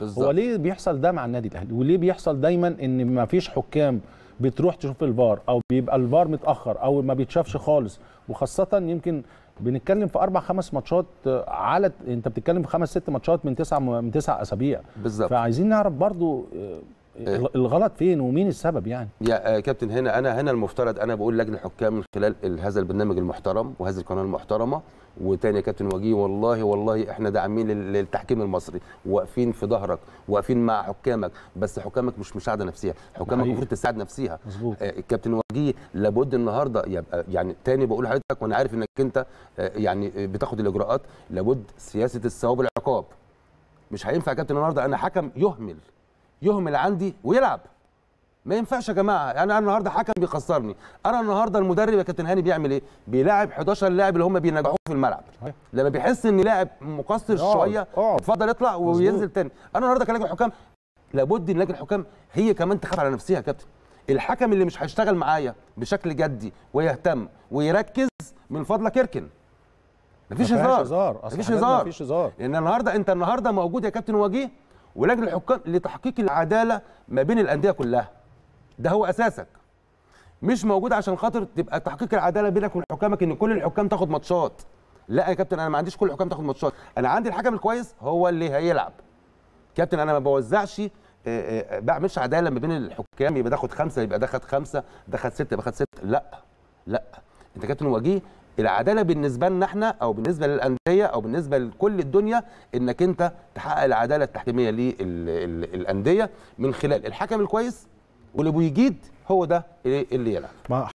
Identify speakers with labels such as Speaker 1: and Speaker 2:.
Speaker 1: بالزبط. هو
Speaker 2: ليه بيحصل ده مع النادي الاهلي وليه بيحصل دايما ان ما فيش حكام بتروح تشوف الفار او بيبقى الفار متاخر او ما بيتشافش خالص وخاصه يمكن بنتكلم في اربع خمس ماتشات آه، على انت بتتكلم في خمس ست ماتشات من تسع من تسع اسابيع بالظبط فعايزين نعرف برضو آه، إيه. الغلط فين ومين السبب يعني
Speaker 1: يا آه، كابتن هنا انا هنا المفترض انا بقول لجنه الحكام من خلال هذا البرنامج المحترم وهذه القناه المحترمه وتاني يا كابتن وجيه والله والله احنا داعمين للتحكيم المصري واقفين في ظهرك واقفين مع حكامك بس حكامك مش مساعده نفسيها حكامك المفروض تساعد نفسيها مظبوط الكابتن آه، وجيه لابد النهارده يبقى يعني تاني بقول لحضرتك وانا عارف انك انت آه، يعني بتاخد الاجراءات لابد سياسه الثواب والعقاب مش هينفع يا كابتن النهارده انا حكم يهمل يهمل عندي ويلعب ما ينفعش يا جماعه يعني انا النهارده حكم بيخسرني انا النهارده المدرب يا كابتن هاني بيعمل ايه بيلاعب 11 لاعب اللي هم بينجحوه في الملعب لما بيحس ان لاعب مقصر آه، شويه آه. اتفضل يطلع وينزل تاني انا النهارده كلاعب حكام لابد ان لجنه الحكام هي كمان تخاف على نفسها يا كابتن الحكم اللي مش هيشتغل معايا بشكل جدي ويهتم ويركز من فضلك اركن مفيش هزار مفيش هزار مفيش هزار لان النهارده انت النهارده موجود يا كابتن وجيه ولجنه الحكام لتحقيق العداله ما بين الانديه كلها ده هو اساسك مش موجود عشان خاطر تبقى تحقيق العداله بينك وبين حكامك ان كل الحكام تاخد ماتشات لا يا كابتن انا ما عنديش كل الحكام تاخد ماتشات انا عندي الحكم الكويس هو اللي هيلعب كابتن انا ما بوزعش آه، آه، آه، بعملش عداله ما بين الحكام يبقى ده خد خمسه يبقى ده خد خمسه ده خد سته يبقى خد سته لا لا انت كابتن وجيه العداله بالنسبه لنا احنا او بالنسبه للانديه او بالنسبه لكل الدنيا انك انت تحقق العداله التحكيميه للانديه من خلال الحكم الكويس واللي بيجيد هو ده اللي يلعب